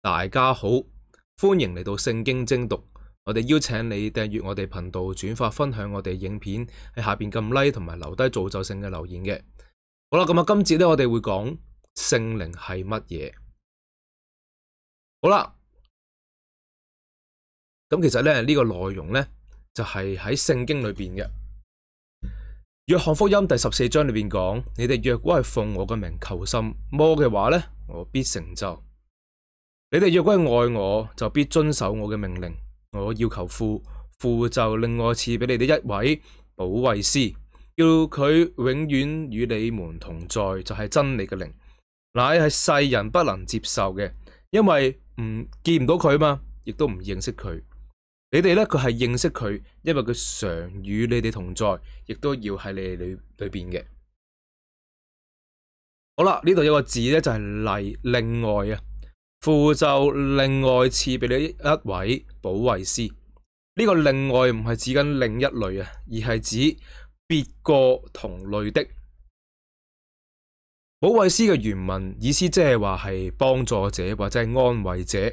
大家好，欢迎嚟到圣经精读。我哋邀请你订阅我哋频道、转发、分享我哋影片，喺下边揿 like 同埋留低造就性嘅留言嘅。好啦，咁啊，今次咧我哋会讲圣灵系乜嘢。好啦，咁其实咧呢个内容咧就系喺圣经里边嘅。约翰福音第十四章里边讲：，你哋若果系奉我嘅名求心魔嘅话咧，我必成就。你哋若果爱我，就必遵守我嘅命令。我要求父，父就另外赐俾你哋一位保卫师，叫佢永远与你们同在，就系真理嘅灵，乃系世人不能接受嘅，因为唔见唔到佢嘛，亦都唔认识佢。你哋咧，佢系认识佢，因为佢常与你哋同在，亦都要喺你哋里里边嘅。好啦，呢度有个字咧，就系例另外啊。父就另外赐俾你一位保卫师，呢个另外唔系指紧另一类啊，而系指别个同类的保卫师嘅原文意思，即系话系帮助者或者系安慰者。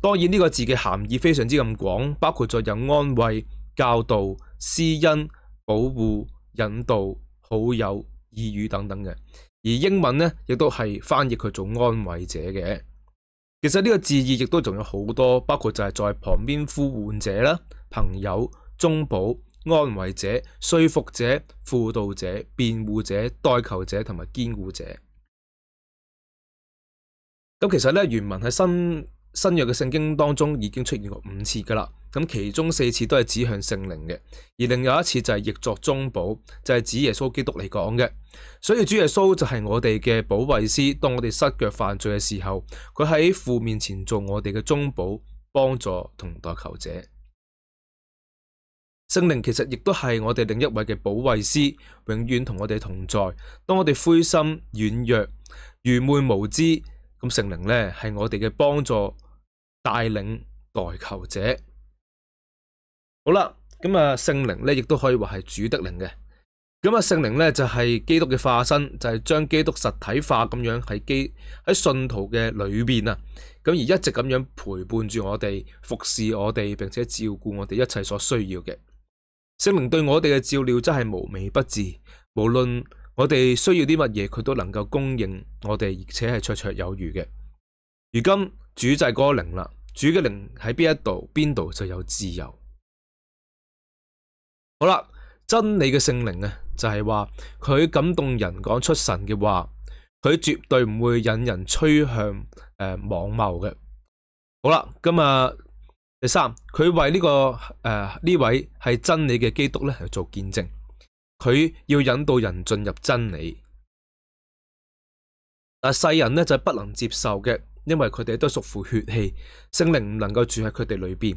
当然呢个字嘅含义非常之咁广，包括在有安慰、教导、施恩、保护、引导、好友、意语等等嘅。而英文呢，亦都系翻译佢做安慰者嘅。其实呢个字义亦都仲有好多，包括就系在旁边呼唤者啦、朋友、中保、安慰者、说服者、辅导者、辩护者、代求者同埋坚固者。咁其实咧，原文喺新新约嘅圣经当中已经出现过五次噶啦。咁其中四次都系指向圣灵嘅，而另有一次就系译作中保，就系指耶稣基督嚟讲嘅。所以主耶稣就系我哋嘅保卫师，当我哋失脚犯罪嘅时候，佢喺父面前做我哋嘅中保，帮助同代求者圣灵其实亦都系我哋另一位嘅保卫师，永远同我哋同在。当我哋灰心软弱愚昧无知，咁圣灵呢系我哋嘅帮助带领代求者。好啦，咁啊圣灵呢亦都可以话系主的灵嘅。咁啊，圣灵咧就系基督嘅化身，就系将基督实体化咁样喺基喺信徒嘅里边啊，咁而一直咁样陪伴住我哋，服侍我哋，并且照顾我哋一切所需要嘅圣灵对我哋嘅照料真系无微不至，无论我哋需要啲乜嘢，佢都能够供应我哋，而且系绰绰有余嘅。如今主就系嗰个灵啦，主嘅灵喺边一度，边度就有自由。好啦，真理嘅圣灵啊！就系话佢感动人讲出神嘅话，佢绝对唔会引人趋向诶网谋嘅。好啦，咁啊第三，佢为呢个诶呢位系真理嘅基督咧嚟做见证，佢要引导人进入真理。但世人咧就不能接受嘅，因为佢哋都属乎血气，圣灵唔能够住喺佢哋里边。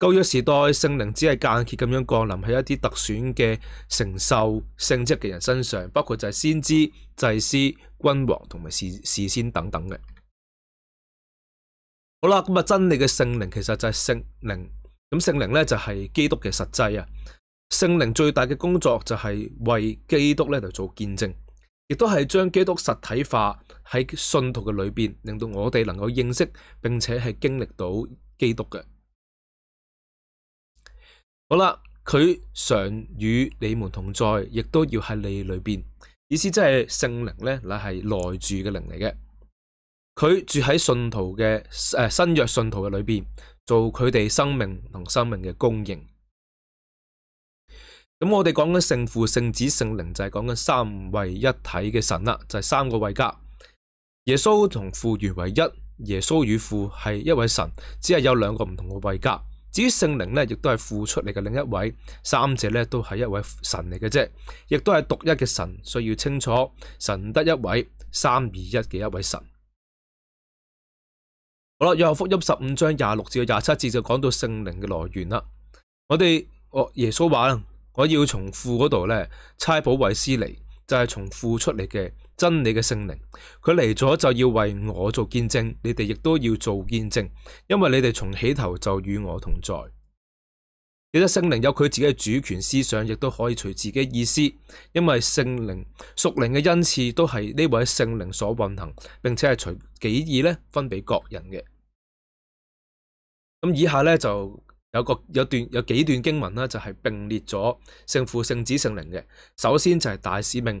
旧约时代圣灵只系间歇咁样降临喺一啲特选嘅承受圣职嘅人身上，包括就系先知、祭司、君王同埋事事先等等嘅。好啦，咁啊，真理嘅圣灵其实就系圣灵，咁圣灵咧就系基督嘅实际啊。圣灵最大嘅工作就系为基督咧嚟做见证，亦都系将基督实体化喺信徒嘅里边，令到我哋能够认识并且系经历到基督嘅。好啦，佢常与你们同在，亦都要喺你里边。意思即系圣灵咧，乃系内住嘅灵嚟嘅。佢住喺信徒嘅诶新约信徒嘅里边，做佢哋生命同生命嘅供应。咁我哋讲紧圣父、圣子、圣灵，就系讲紧三位一体嘅神啦，就系三个位格。耶稣同父原为一，耶稣与父系一位神，只系有两个唔同嘅位格。至于圣灵咧，亦都系付出嚟嘅另一位，三者咧都系一位神嚟嘅啫，亦都系独一嘅神，所以要清楚，神得一位，三二一嘅一位神。好啦，约翰福音十五章廿六至廿七节就讲到圣灵嘅来源啦。我哋，我耶稣话啦，我要从父嗰度咧差保卫斯嚟，就系从父出嚟嘅。真理嘅圣灵，佢嚟咗就要为我做见证，你哋亦都要做见证，因为你哋从起头就与我同在。其实圣灵有佢自己嘅主权思想，亦都可以随自己意思，因为圣灵属灵嘅恩赐都系呢位圣灵所运行，并且系随己意咧分俾各人嘅。咁以下咧就有个有段有几段经文咧就系并列咗圣父、圣子、圣灵嘅。首先就系大使命。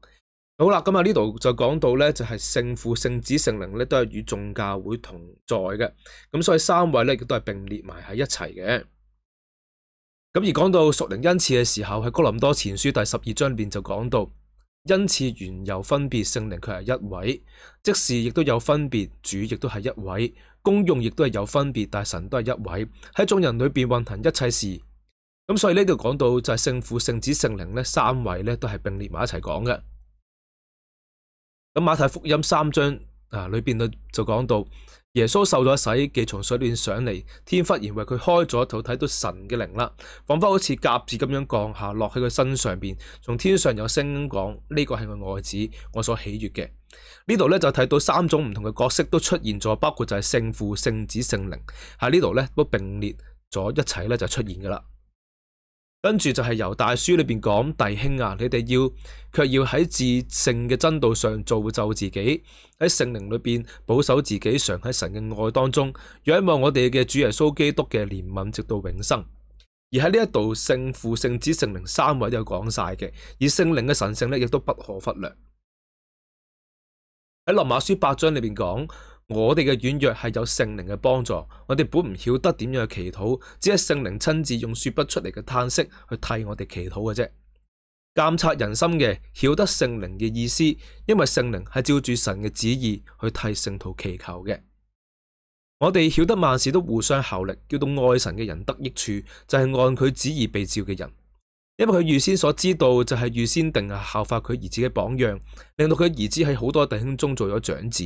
好啦，咁啊，呢度就讲到咧，就系圣父、圣子、圣灵咧，都系与众教会同在嘅。咁所以三位咧，亦都系并列埋喺一齐嘅。咁而讲到属灵恩赐嘅时候，喺哥林多前书第十二章边就讲到恩赐原由分别，圣灵佢系一位，即是亦都有分别，主亦都系一位，公用亦都系有分别，但神都系一位喺众人里边运行一切事。咁所以呢度讲到就系圣父、圣子、圣灵咧，三位咧都系并列埋一齐讲嘅。咁马太福音三章啊里边就讲到耶稣受咗洗，既从水面上嚟，天忽然为佢开咗，就睇到神嘅灵啦，仿佛好似甲子咁样降下落喺佢身上边，从天上有声讲呢个系我爱子，我所喜悦嘅呢度咧就睇到三种唔同嘅角色都出现咗，包括就系圣父、圣子、圣灵喺呢度咧都并列咗一齐咧就出现噶啦。跟住就系由大书里边讲弟兄啊，你哋要却要喺自圣嘅真道上造就自己，喺圣灵里边保守自己，常喺神嘅爱当中仰望我哋嘅主耶稣基督嘅怜悯，直到永生。而喺呢一度圣父、圣子、圣灵三位都有讲晒嘅，而圣灵嘅神性咧亦都不可忽略。喺罗马书八章里边讲。我哋嘅软弱系有圣灵嘅帮助，我哋本唔晓得点样去祈祷，只系圣灵亲自用说不出嚟嘅叹息去替我哋祈祷嘅啫。监察人心嘅晓得圣灵嘅意思，因为圣灵系照住神嘅旨意去替圣徒祈求嘅。我哋晓得万事都互相效力，叫到爱神嘅人得益处，就系按佢旨意被召嘅人，因为佢预先所知道就系预先定下效法佢儿子嘅榜样，令到佢儿子喺好多弟兄中做咗长子。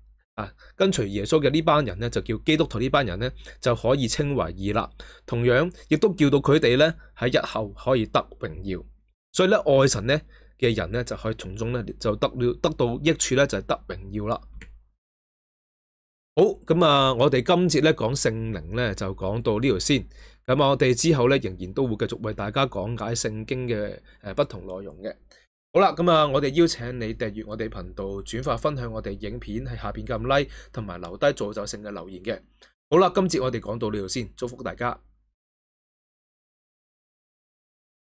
啊，跟随耶稣嘅呢班人咧，就叫基督徒呢班人咧，就可以称为二啦。同样亦都叫到佢哋咧喺日后可以得荣耀，所以咧爱神咧嘅人咧就可以从中咧就得了得到益处咧就系得荣耀啦。好，咁啊，我哋今节咧讲圣灵咧就讲到呢度先，咁啊，我哋之后咧仍然都会继续为大家讲解圣经嘅不同内容嘅。好啦，咁啊，我哋邀请你订阅我哋频道、转发分享我哋影片，喺下面揿 like，同埋留低助就性嘅留言嘅。好啦，今节我哋讲到呢度先，祝福大家。